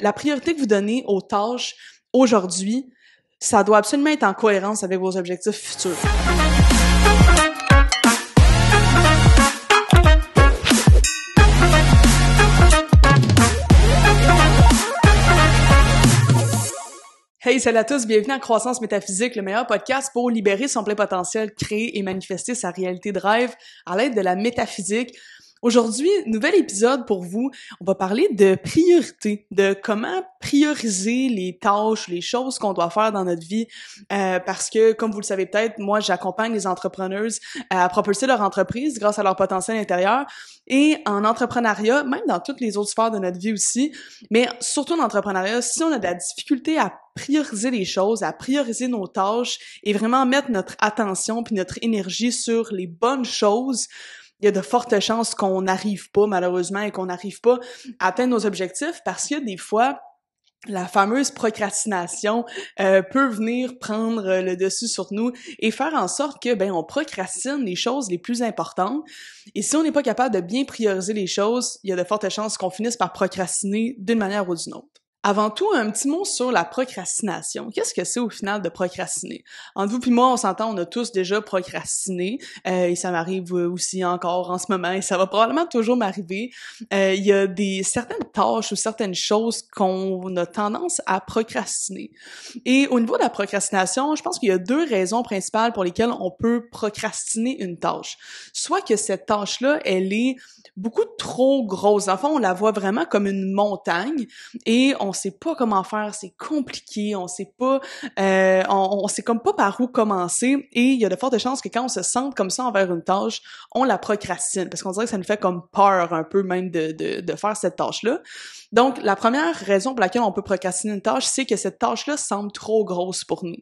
La priorité que vous donnez aux tâches aujourd'hui, ça doit absolument être en cohérence avec vos objectifs futurs. Hey, salut à tous, bienvenue à Croissance Métaphysique, le meilleur podcast pour libérer son plein potentiel, créer et manifester sa réalité de rêve à l'aide de la métaphysique. Aujourd'hui, nouvel épisode pour vous. On va parler de priorité, de comment prioriser les tâches, les choses qu'on doit faire dans notre vie. Euh, parce que, comme vous le savez peut-être, moi, j'accompagne les entrepreneurs euh, à propulser leur entreprise grâce à leur potentiel intérieur. Et en entrepreneuriat, même dans toutes les autres sphères de notre vie aussi, mais surtout en entrepreneuriat, si on a de la difficulté à prioriser les choses, à prioriser nos tâches et vraiment mettre notre attention puis notre énergie sur les bonnes choses, il y a de fortes chances qu'on n'arrive pas, malheureusement, et qu'on n'arrive pas à atteindre nos objectifs parce que des fois, la fameuse procrastination euh, peut venir prendre euh, le dessus sur nous et faire en sorte que ben on procrastine les choses les plus importantes et si on n'est pas capable de bien prioriser les choses, il y a de fortes chances qu'on finisse par procrastiner d'une manière ou d'une autre. Avant tout, un petit mot sur la procrastination. Qu'est-ce que c'est au final de procrastiner? Entre vous et moi, on s'entend, on a tous déjà procrastiné euh, et ça m'arrive euh, aussi encore en ce moment et ça va probablement toujours m'arriver. Euh, il y a des certaines tâches ou certaines choses qu'on a tendance à procrastiner. Et au niveau de la procrastination, je pense qu'il y a deux raisons principales pour lesquelles on peut procrastiner une tâche. Soit que cette tâche-là, elle est beaucoup trop grosse. Enfin, on la voit vraiment comme une montagne et on on sait pas comment faire, c'est compliqué, on sait pas, euh, on, sait comme pas par où commencer et il y a de fortes chances que quand on se sente comme ça envers une tâche, on la procrastine parce qu'on dirait que ça nous fait comme peur un peu même de, de faire cette tâche-là. Donc, la première raison pour laquelle on peut procrastiner une tâche, c'est que cette tâche-là semble trop grosse pour nous.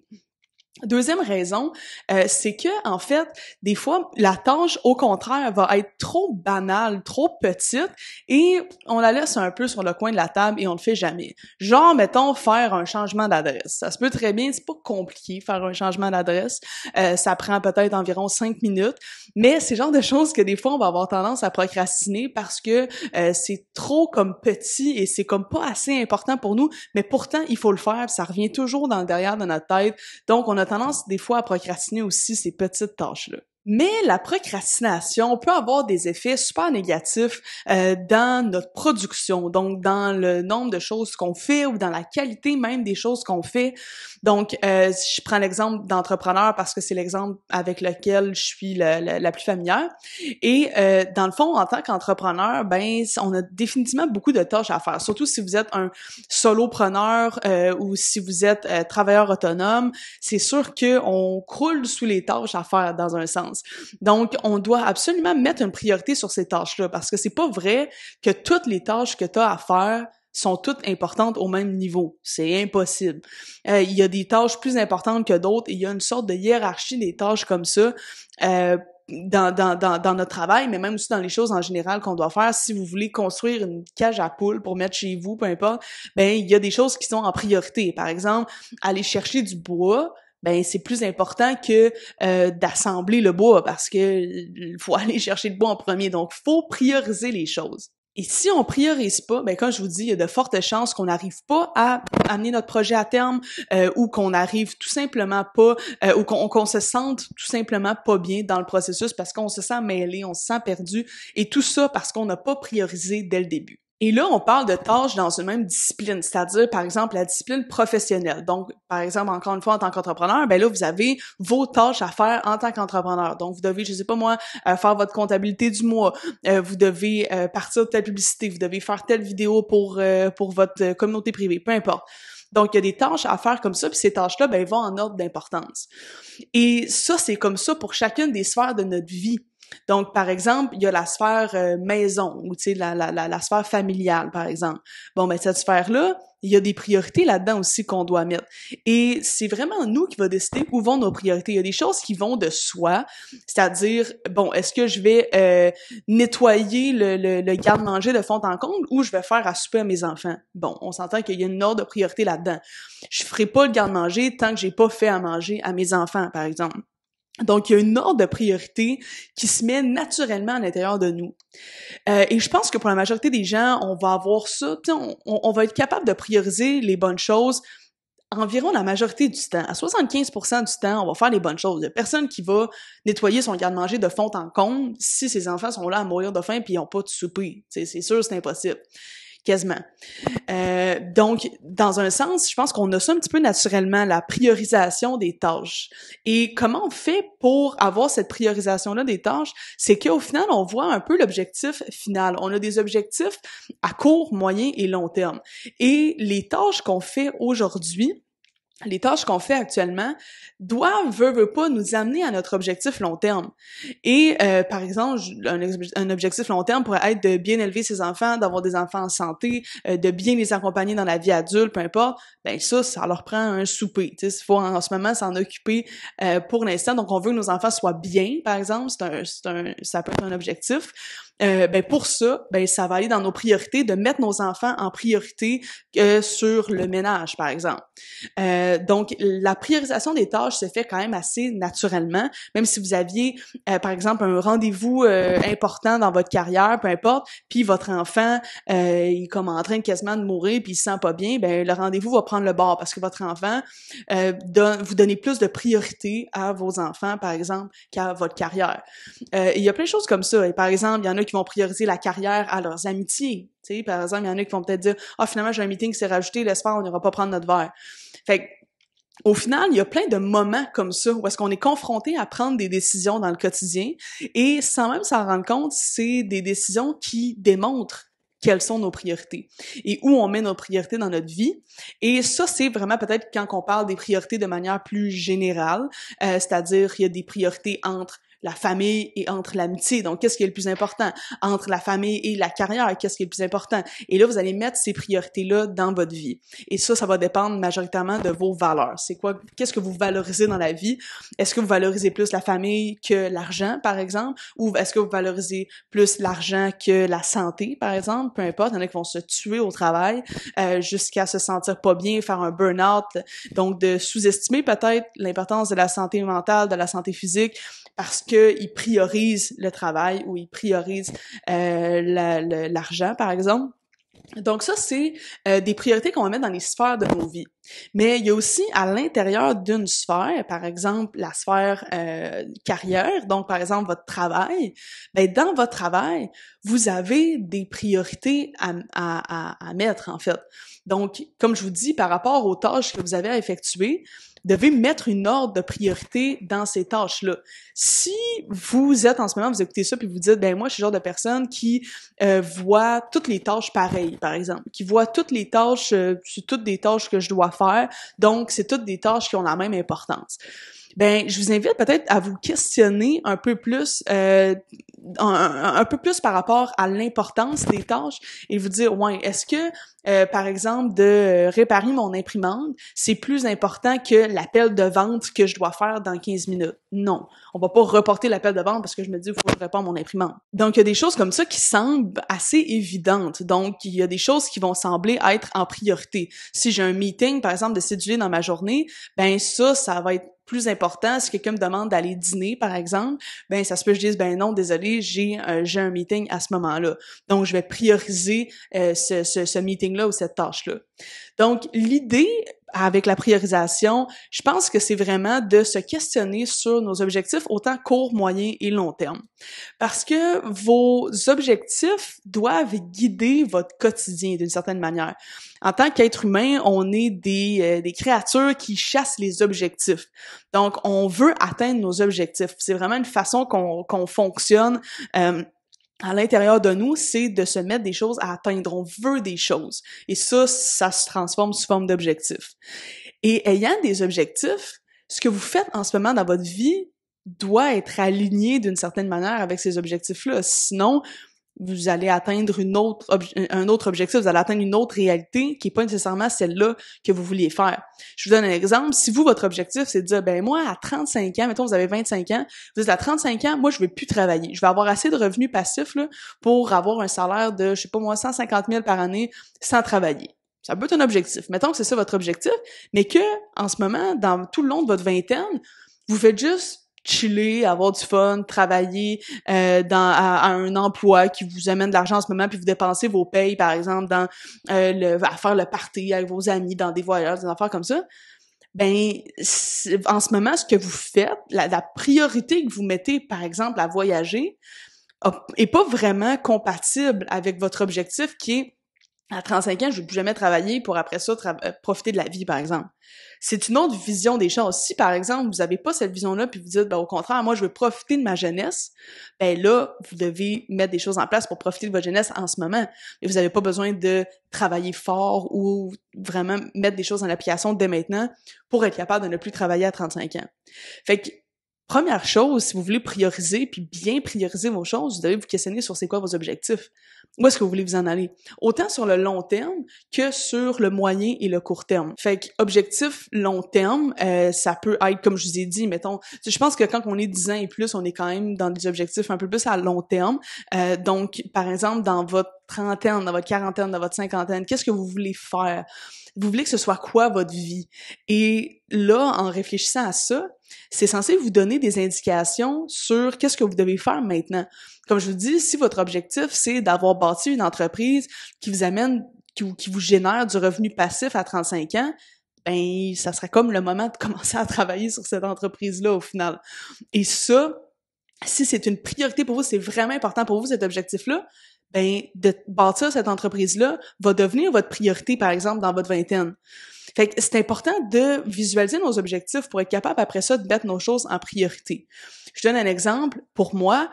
Deuxième raison, euh, c'est que en fait, des fois, la tâche, au contraire, va être trop banale, trop petite, et on la laisse un peu sur le coin de la table et on le fait jamais. Genre, mettons, faire un changement d'adresse. Ça se peut très bien, c'est pas compliqué faire un changement d'adresse. Euh, ça prend peut-être environ cinq minutes, mais c'est genre de choses que des fois, on va avoir tendance à procrastiner parce que euh, c'est trop comme petit et c'est comme pas assez important pour nous, mais pourtant, il faut le faire. Ça revient toujours dans le derrière de notre tête, donc on a tendance des fois à procrastiner aussi ces petites tâches-là. Mais la procrastination peut avoir des effets super négatifs euh, dans notre production, donc dans le nombre de choses qu'on fait ou dans la qualité même des choses qu'on fait. Donc, euh, je prends l'exemple d'entrepreneur parce que c'est l'exemple avec lequel je suis la plus familière. Et euh, dans le fond, en tant qu'entrepreneur, ben on a définitivement beaucoup de tâches à faire, surtout si vous êtes un solopreneur euh, ou si vous êtes euh, travailleur autonome. C'est sûr qu'on croule sous les tâches à faire dans un sens. Donc, on doit absolument mettre une priorité sur ces tâches-là parce que c'est pas vrai que toutes les tâches que tu as à faire sont toutes importantes au même niveau. C'est impossible. Euh, il y a des tâches plus importantes que d'autres et il y a une sorte de hiérarchie des tâches comme ça euh, dans, dans, notre travail, mais même aussi dans les choses en général qu'on doit faire. Si vous voulez construire une cage à poules pour mettre chez vous, peu importe, ben il y a des choses qui sont en priorité. Par exemple, aller chercher du bois, ben c'est plus important que euh, d'assembler le bois parce que il faut aller chercher le bois en premier. Donc, faut prioriser les choses. Et si on priorise pas, ben comme je vous dis, il y a de fortes chances qu'on n'arrive pas à amener notre projet à terme euh, ou qu'on arrive tout simplement pas euh, ou qu'on se sente tout simplement pas bien dans le processus parce qu'on se sent mêlé, on se sent perdu et tout ça parce qu'on n'a pas priorisé dès le début. Et là, on parle de tâches dans une même discipline, c'est-à-dire, par exemple, la discipline professionnelle. Donc, par exemple, encore une fois, en tant qu'entrepreneur, ben là, vous avez vos tâches à faire en tant qu'entrepreneur. Donc, vous devez, je sais pas moi, euh, faire votre comptabilité du mois, euh, vous devez euh, partir de telle publicité, vous devez faire telle vidéo pour, pour votre communauté privée, peu importe. Donc, il y a des tâches à faire comme ça, puis ces tâches-là, ben, vont en ordre d'importance. Et ça, c'est comme ça pour chacune des sphères de notre vie. Donc, par exemple, il y a la sphère euh, maison ou la, la, la, la, sphère familiale, par exemple. Bon, mais ben, cette sphère-là, il y a des priorités là-dedans aussi qu'on doit mettre. Et c'est vraiment nous qui va décider où vont nos priorités. Il y a des choses qui vont de soi, c'est-à-dire, bon, est-ce que je vais euh, nettoyer le, le, garde-manger de fond en comble ou je vais faire à souper à mes enfants? Bon, on s'entend qu'il y a une ordre de priorité là-dedans. Je ferai pas le garde-manger tant que j'ai pas fait à manger à mes enfants, par exemple. Donc, il y a une ordre de priorité qui se met naturellement à l'intérieur de nous. Euh, et je pense que pour la majorité des gens, on va avoir ça, on, on va être capable de prioriser les bonnes choses environ la majorité du temps, à 75% du temps, on va faire les bonnes choses. Il n'y a personne qui va nettoyer son garde-manger de fond en comble si ses enfants sont là à mourir de faim puis ils n'ont pas de souper. C'est sûr, c'est impossible quasiment. Euh, donc, dans un sens, je pense qu'on a ça un petit peu naturellement, la priorisation des tâches. Et comment on fait pour avoir cette priorisation-là des tâches? C'est qu'au final, on voit un peu l'objectif final. On a des objectifs à court, moyen et long terme. Et les tâches qu'on fait aujourd'hui, les tâches qu'on fait actuellement doivent, veut, veut pas, nous amener à notre objectif long terme. Et euh, par exemple, un, objectif long terme pourrait être de bien élever ses enfants, d'avoir des enfants en santé, euh, de bien les accompagner dans la vie adulte, peu importe. Ben ça, ça leur prend un souper. tu sais, Il faut en, ce moment s'en occuper euh, pour l'instant. Donc on veut que nos enfants soient bien, par exemple, c'est un, un, ça peut être un objectif. Euh, ben pour ça, ben ça va aller dans nos priorités de mettre nos enfants en priorité euh, sur le ménage, par exemple. Euh, donc, la priorisation des tâches se fait quand même assez naturellement, même si vous aviez, par exemple, un rendez-vous important dans votre carrière, peu importe, puis votre enfant, il est comme en train quasiment de mourir, puis il se sent pas bien, ben le rendez-vous va prendre le bord parce que votre enfant, vous donnez plus de priorité à vos enfants, par exemple, qu'à votre carrière. il y a plein de choses comme ça. Et par exemple, il y en a qui vont prioriser la carrière à leurs amitiés. Par exemple, il y en a qui vont peut-être dire « Ah, oh, finalement, j'ai un meeting qui s'est rajouté, l'espoir, on n'ira pas prendre notre verre. » au final, il y a plein de moments comme ça où est-ce qu'on est confronté à prendre des décisions dans le quotidien et sans même s'en rendre compte, c'est des décisions qui démontrent quelles sont nos priorités et où on met nos priorités dans notre vie. Et ça, c'est vraiment peut-être quand on parle des priorités de manière plus générale, euh, c'est-à-dire il y a des priorités entre la famille et entre l'amitié. Donc, qu'est-ce qui est le plus important? Entre la famille et la carrière, qu'est-ce qui est le plus important? Et là, vous allez mettre ces priorités-là dans votre vie. Et ça, ça va dépendre majoritairement de vos valeurs. C'est quoi, qu'est-ce que vous valorisez dans la vie? Est-ce que vous valorisez plus la famille que l'argent, par exemple? Ou est-ce que vous valorisez plus l'argent que la santé, par exemple? Peu importe. Il y en a qui vont se tuer au travail euh, jusqu'à se sentir pas bien, faire un burn-out. Donc, de sous-estimer peut-être l'importance de la santé mentale, de la santé physique, parce que qu'ils priorisent le travail ou ils priorisent euh, l'argent, par exemple. Donc ça, c'est euh, des priorités qu'on va mettre dans les sphères de nos vies. Mais il y a aussi à l'intérieur d'une sphère, par exemple la sphère euh, carrière, donc par exemple votre travail, mais ben, dans votre travail, vous avez des priorités à, à mettre en fait. Donc, comme je vous dis, par rapport aux tâches que vous avez à effectuer, devez mettre une ordre de priorité dans ces tâches-là. Si vous êtes en ce moment, vous écoutez ça, puis vous dites, ben moi, je suis le genre de personne qui euh, voit toutes les tâches pareilles, par exemple, qui voit toutes les tâches, euh, c'est toutes des tâches que je dois faire, donc c'est toutes des tâches qui ont la même importance ben je vous invite peut-être à vous questionner un peu plus euh, un, peu plus par rapport à l'importance des tâches et vous dire ouais est-ce que euh, par exemple de réparer mon imprimante c'est plus important que l'appel de vente que je dois faire dans 15 minutes non on va pas reporter l'appel de vente parce que je me dis il faut que je répare mon imprimante donc il y a des choses comme ça qui semblent assez évidentes donc il y a des choses qui vont sembler être en priorité si j'ai un meeting par exemple de séduire dans ma journée ben ça ça va être plus important, si quelqu'un me demande d'aller dîner, par exemple, ben ça se peut que je dise ben non, désolé, j'ai euh, j'ai un meeting à ce moment-là. Donc je vais prioriser euh, ce, ce, ce meeting-là ou cette tâche-là. Donc l'idée avec la priorisation, je pense que c'est vraiment de se questionner sur nos objectifs autant court, moyen et long terme. Parce que vos objectifs doivent guider votre quotidien d'une certaine manière. En tant qu'être humain, on est des, euh, créatures qui chassent les objectifs. Donc, on veut atteindre nos objectifs. C'est vraiment une façon qu'on fonctionne. Euh, à l'intérieur de nous, c'est de se mettre des choses à atteindre. On veut des choses. Et ça, ça se transforme sous forme d'objectifs. Et ayant des objectifs, ce que vous faites en ce moment dans votre vie doit être aligné d'une certaine manière avec ces objectifs-là. Sinon, vous allez atteindre un autre objectif, vous allez atteindre une autre réalité qui est pas nécessairement celle-là que vous vouliez faire. Je vous donne un exemple. Si vous, votre objectif, c'est de dire, ben moi, à 35 ans, mettons, vous avez 25 ans, vous dites, à 35 ans, moi, je vais plus travailler. Je vais avoir assez de revenus passifs là, pour avoir un salaire de, je sais pas moi, 150 000 par année sans travailler. Ça peut être un objectif. Mettons que c'est ça votre objectif, mais que, en ce moment, dans tout le long de votre vingtaine, vous faites juste chiller, avoir du fun, travailler euh, dans à, un emploi qui vous amène de l'argent en ce moment, puis vous dépensez vos payes, par exemple, dans euh, le, à faire le party avec vos amis, dans des voyages, des affaires comme ça. Ben, en ce moment, ce que vous faites, la, la priorité que vous mettez, par exemple, à voyager, est pas vraiment compatible avec votre objectif qui est à 35 ans, je veux plus jamais travailler pour après ça euh, profiter de la vie, par exemple. C'est une autre vision des choses. Si, par exemple, vous n'avez pas cette vision-là, puis vous dites, ben, au contraire, moi, je veux profiter de ma jeunesse, ben là, vous devez mettre des choses en place pour profiter de votre jeunesse en ce moment. Mais vous n'avez pas besoin de travailler fort ou vraiment mettre des choses en application dès maintenant pour être capable de ne plus travailler à 35 ans. Fait que Première chose, si vous voulez prioriser puis bien prioriser vos choses, vous devez vous questionner sur c'est quoi vos objectifs. Où est-ce que vous voulez vous en aller? Autant sur le long terme que sur le moyen et le court terme. Fait que objectif long terme, euh, ça peut être, comme je vous ai dit, mettons, je pense que quand on est 10 ans et plus, on est quand même dans des objectifs un peu plus à long terme. Euh, donc, par exemple, dans votre trentaine, dans votre quarantaine, dans votre cinquantaine, qu'est-ce que vous voulez faire? Vous voulez que ce soit quoi votre vie? Et là, en réfléchissant à ça, c'est censé vous donner des indications sur qu'est-ce que vous devez faire maintenant. Comme je vous dis, si votre objectif, c'est d'avoir bâti une entreprise qui vous amène, qui, vous génère du revenu passif à 35 ans, ben, ça serait comme le moment de commencer à travailler sur cette entreprise-là au final. Et ça, si c'est une priorité pour vous, c'est vraiment important pour vous cet objectif-là, ben de bâtir cette entreprise-là va devenir votre priorité, par exemple, dans votre vingtaine. Fait que c'est important de visualiser nos objectifs pour être capable après ça de mettre nos choses en priorité. Je donne un exemple. Pour moi,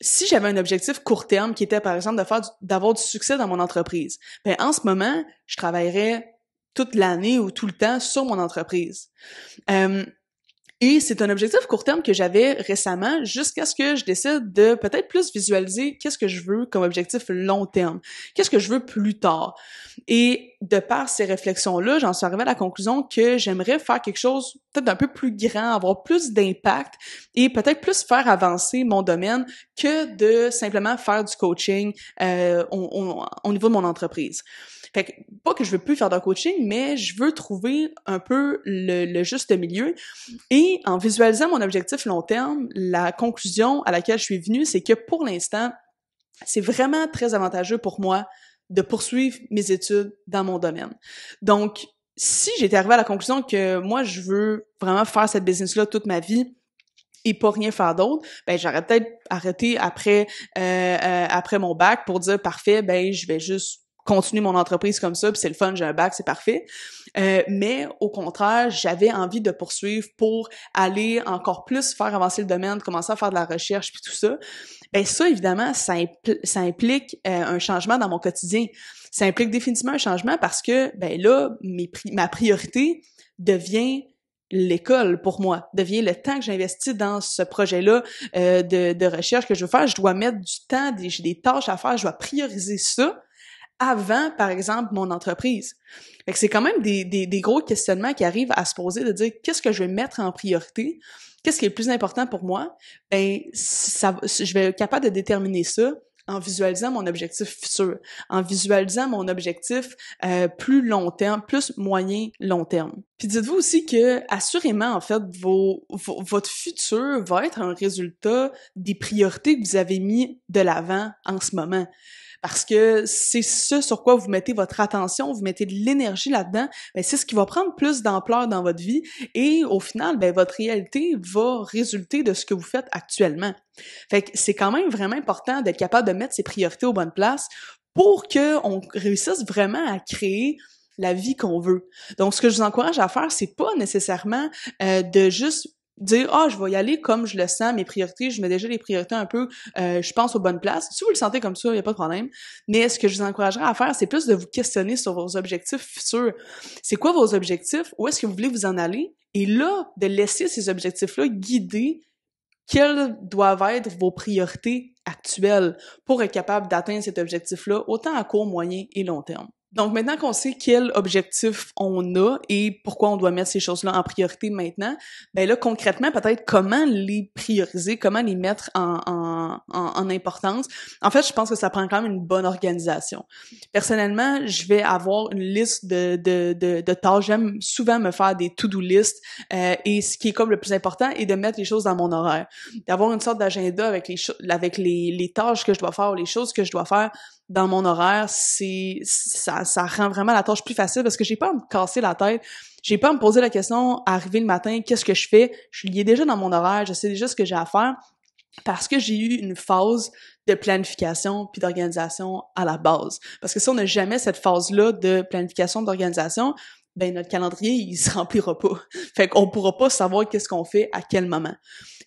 si j'avais un objectif court terme qui était, par exemple, de faire d'avoir du succès dans mon entreprise, ben en ce moment, je travaillerais toute l'année ou tout le temps sur mon entreprise. Euh, et c'est un objectif court terme que j'avais récemment jusqu'à ce que je décide de peut-être plus visualiser qu'est-ce que je veux comme objectif long terme, qu'est-ce que je veux plus tard. Et de par ces réflexions-là, j'en suis arrivée à la conclusion que j'aimerais faire quelque chose peut-être d'un peu plus grand, avoir plus d'impact et peut-être plus faire avancer mon domaine que de simplement faire du coaching euh, au, au, niveau de mon entreprise. Fait que, pas que je veux plus faire de coaching, mais je veux trouver un peu le, le, juste milieu. Et en visualisant mon objectif long terme, la conclusion à laquelle je suis venue, c'est que pour l'instant, c'est vraiment très avantageux pour moi de poursuivre mes études dans mon domaine. Donc, si j'étais arrivée à la conclusion que moi, je veux vraiment faire cette business-là toute ma vie, et pas rien faire d'autre, ben j'aurais peut-être arrêté après euh, euh, après mon bac pour dire parfait, ben je vais juste continuer mon entreprise comme ça, puis c'est le fun, j'ai un bac, c'est parfait. Euh, mais au contraire, j'avais envie de poursuivre pour aller encore plus faire avancer le domaine, commencer à faire de la recherche, puis tout ça. Ben ça, évidemment, ça, implique euh, un changement dans mon quotidien. Ça implique définitivement un changement parce que, ben là, ma priorité devient l'école pour moi, devient le temps que j'investis dans ce projet-là euh, de, de, recherche que je veux faire. Je dois mettre du temps, j'ai des tâches à faire, je dois prioriser ça avant, par exemple, mon entreprise. Fait c'est quand même des, gros questionnements qui arrivent à se poser de dire qu'est-ce que je vais mettre en priorité, qu'est-ce qui est le plus important pour moi. Ben, je vais être capable de déterminer ça en visualisant mon objectif futur, en visualisant mon objectif euh, plus long terme, plus moyen long terme. Puis dites-vous aussi que assurément en fait votre futur va être un résultat des priorités que vous avez mis de l'avant en ce moment parce que c'est ce sur quoi vous mettez votre attention, vous mettez de l'énergie là-dedans, ben c'est ce qui va prendre plus d'ampleur dans votre vie et au final, ben votre réalité va résulter de ce que vous faites actuellement. Fait que c'est quand même vraiment important d'être capable de mettre ses priorités aux bonnes places pour que on réussisse vraiment à créer la vie qu'on veut. Donc, ce que je vous encourage à faire, c'est pas nécessairement euh, de juste dire ah je vais y aller comme je le sens mes priorités je mets déjà les priorités un peu euh, je pense aux bonnes places si vous le sentez comme ça il y a pas de problème mais ce que je vous encouragerais à faire c'est plus de vous questionner sur vos objectifs futurs c'est quoi vos objectifs où est-ce que vous voulez vous en aller et là de laisser ces objectifs là guider quelles doivent être vos priorités actuelles pour être capable d'atteindre cet objectif là autant à court moyen et long terme donc maintenant qu'on sait quel objectif on a et pourquoi on doit mettre ces choses-là en priorité maintenant, ben là concrètement peut-être comment les prioriser, comment les mettre en, importance. En fait, je pense que ça prend quand même une bonne organisation. Personnellement, je vais avoir une liste de, de, de, tâches. J'aime souvent me faire des to-do list euh, et ce qui est comme le plus important est de mettre les choses dans mon horaire, d'avoir une sorte d'agenda avec les avec les, les tâches que je dois faire les choses que je dois faire dans mon horaire, c'est ça, ça rend vraiment la tâche plus facile parce que j'ai pas à me casser la tête, j'ai pas à me poser la question arriver le matin, qu'est-ce que je fais Je suis déjà dans mon horaire, je sais déjà ce que j'ai à faire parce que j'ai eu une phase de planification puis d'organisation à la base. Parce que si on n'a jamais cette phase-là de planification d'organisation, ben notre calendrier il se remplira pas. Fait qu'on pourra pas savoir qu'est-ce qu'on fait à quel moment.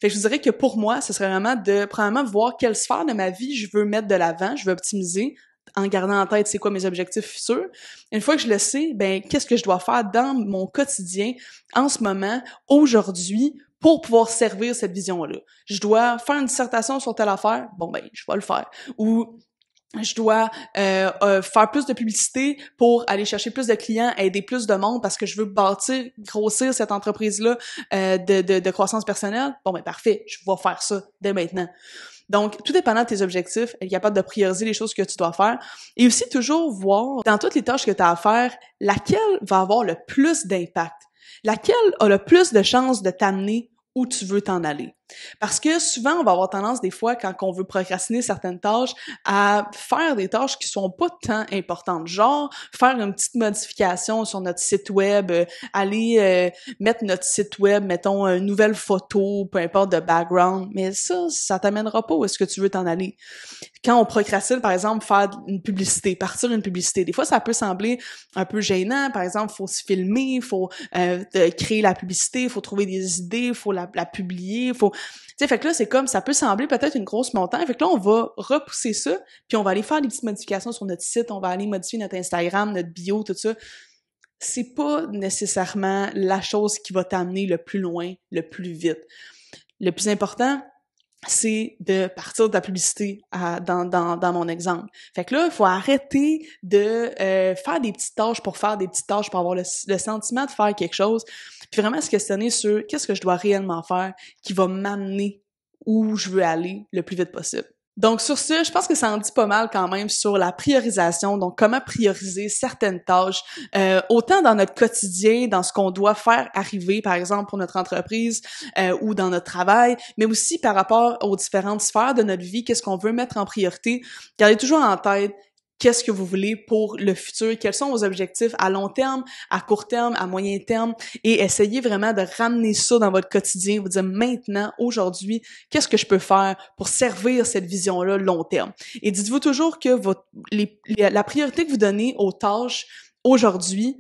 Fait que je dirais que pour moi, ce serait vraiment de premièrement voir quelle sphère de ma vie je veux mettre de l'avant, je veux optimiser en gardant en tête c'est quoi mes objectifs futurs. Une fois que je le sais, ben qu'est-ce que je dois faire dans mon quotidien en ce moment, aujourd'hui pour pouvoir servir cette vision-là. Je dois faire une dissertation sur telle affaire, bon ben, je vais le faire. Ou je dois euh, euh, faire plus de publicité pour aller chercher plus de clients, aider plus de monde parce que je veux bâtir, grossir cette entreprise-là euh, de, de, croissance personnelle. Bon, ben parfait, je vais faire ça dès maintenant. Donc, tout dépendant de tes objectifs, être capable de prioriser les choses que tu dois faire et aussi toujours voir dans toutes les tâches que tu as à faire, laquelle va avoir le plus d'impact, laquelle a le plus de chances de t'amener où tu veux t'en aller. Parce que souvent, on va avoir tendance des fois, quand on veut procrastiner certaines tâches, à faire des tâches qui sont pas tant importantes, genre faire une petite modification sur notre site web, euh, aller euh, mettre notre site web, mettons une nouvelle photo, peu importe de background, mais ça, ça t'amènera pas où est-ce que tu veux t'en aller. Quand on procrastine, par exemple, faire une publicité, partir une publicité, des fois, ça peut sembler un peu gênant. Par exemple, faut se filmer, faut euh, créer la publicité, faut trouver des idées, faut la, la publier, faut tu sais, fait que là, c'est comme, ça peut sembler peut-être une grosse montagne. Fait que là, on va repousser ça, puis on va aller faire des petites modifications sur notre site, on va aller modifier notre Instagram, notre bio, tout ça. C'est pas nécessairement la chose qui va t'amener le plus loin, le plus vite. Le plus important, c'est de partir de la publicité dans, dans, dans, mon exemple. Fait que là, il faut arrêter de euh, faire des petites tâches pour faire des petites tâches, pour avoir le, le sentiment de faire quelque chose, puis vraiment se questionner sur qu'est-ce que je dois réellement faire qui va m'amener où je veux aller le plus vite possible. Donc sur ce, je pense que ça en dit pas mal quand même sur la priorisation, donc comment prioriser certaines tâches, euh, autant dans notre quotidien, dans ce qu'on doit faire arriver, par exemple, pour notre entreprise euh, ou dans notre travail, mais aussi par rapport aux différentes sphères de notre vie, qu'est-ce qu'on veut mettre en priorité, garder toujours en tête qu'est-ce que vous voulez pour le futur, quels sont vos objectifs à long terme, à court terme, à moyen terme, et essayez vraiment de ramener ça dans votre quotidien, vous dire maintenant, aujourd'hui, qu'est-ce que je peux faire pour servir cette vision-là long terme. Et dites-vous toujours que votre, la priorité que vous donnez aux tâches aujourd'hui,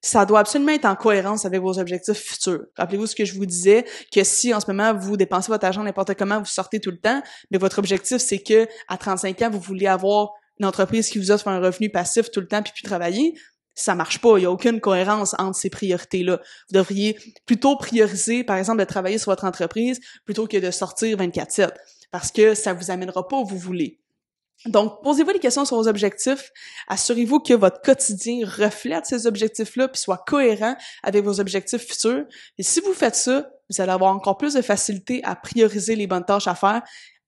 ça doit absolument être en cohérence avec vos objectifs futurs. Rappelez-vous ce que je vous disais, que si en ce moment vous dépensez votre argent n'importe comment, vous sortez tout le temps, mais votre objectif c'est que à 35 ans, vous voulez avoir une entreprise qui vous offre un revenu passif tout le temps puis travailler, ça marche pas. Il n'y a aucune cohérence entre ces priorités-là. Vous devriez plutôt prioriser, par exemple, de travailler sur votre entreprise plutôt que de sortir 24-7 parce que ça vous amènera pas où vous voulez. Donc, posez-vous des questions sur vos objectifs. Assurez-vous que votre quotidien reflète ces objectifs-là puis soit cohérent avec vos objectifs futurs. Et si vous faites ça, vous allez avoir encore plus de facilité à prioriser les bonnes tâches à faire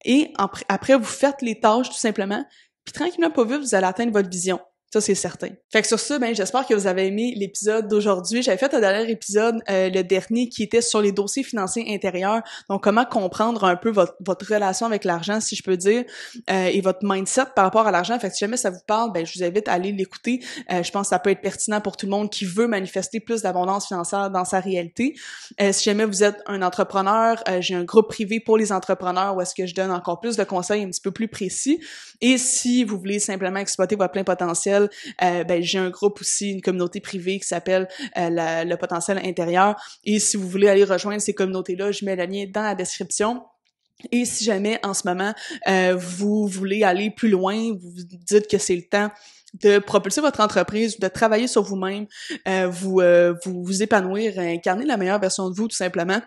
et après vous faites les tâches tout simplement puis tranquillement, pas vu, vous allez atteindre votre vision. Ça, c'est certain. Fait que sur ce, ben, j'espère que vous avez aimé l'épisode d'aujourd'hui. J'avais fait un dernier épisode, euh, le dernier, qui était sur les dossiers financiers intérieurs. Donc, comment comprendre un peu votre, relation avec l'argent, si je peux dire, euh, et votre mindset par rapport à l'argent. Fait que si jamais ça vous parle, ben, je vous invite à aller l'écouter. Euh, je pense que ça peut être pertinent pour tout le monde qui veut manifester plus d'abondance financière dans sa réalité. si jamais vous êtes un entrepreneur, j'ai un groupe privé pour les entrepreneurs où est-ce que je donne encore plus de conseils un petit peu plus précis. Et si vous voulez simplement exploiter votre plein potentiel, euh, ben, j'ai un groupe aussi, une communauté privée qui s'appelle euh, le potentiel intérieur. Et si vous voulez aller rejoindre ces communautés-là, je mets le lien dans la description. Et si jamais en ce moment euh, vous voulez aller plus loin, vous dites que c'est le temps de propulser votre entreprise, de travailler sur vous-même, vous vous épanouir, incarner la meilleure version de vous tout simplement,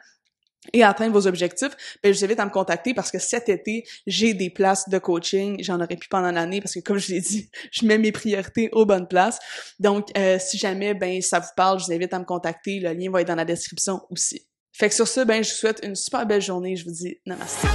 et atteindre vos objectifs, ben, je vous invite à me contacter parce que cet été, j'ai des places de coaching. J'en aurais pu pendant l'année parce que, comme je l'ai dit, je mets mes priorités aux bonnes places. Donc, euh, si jamais, ben, ça vous parle, je vous invite à me contacter. Le lien va être dans la description aussi. Fait que sur ce, ben, je vous souhaite une super belle journée. Je vous dis namaste.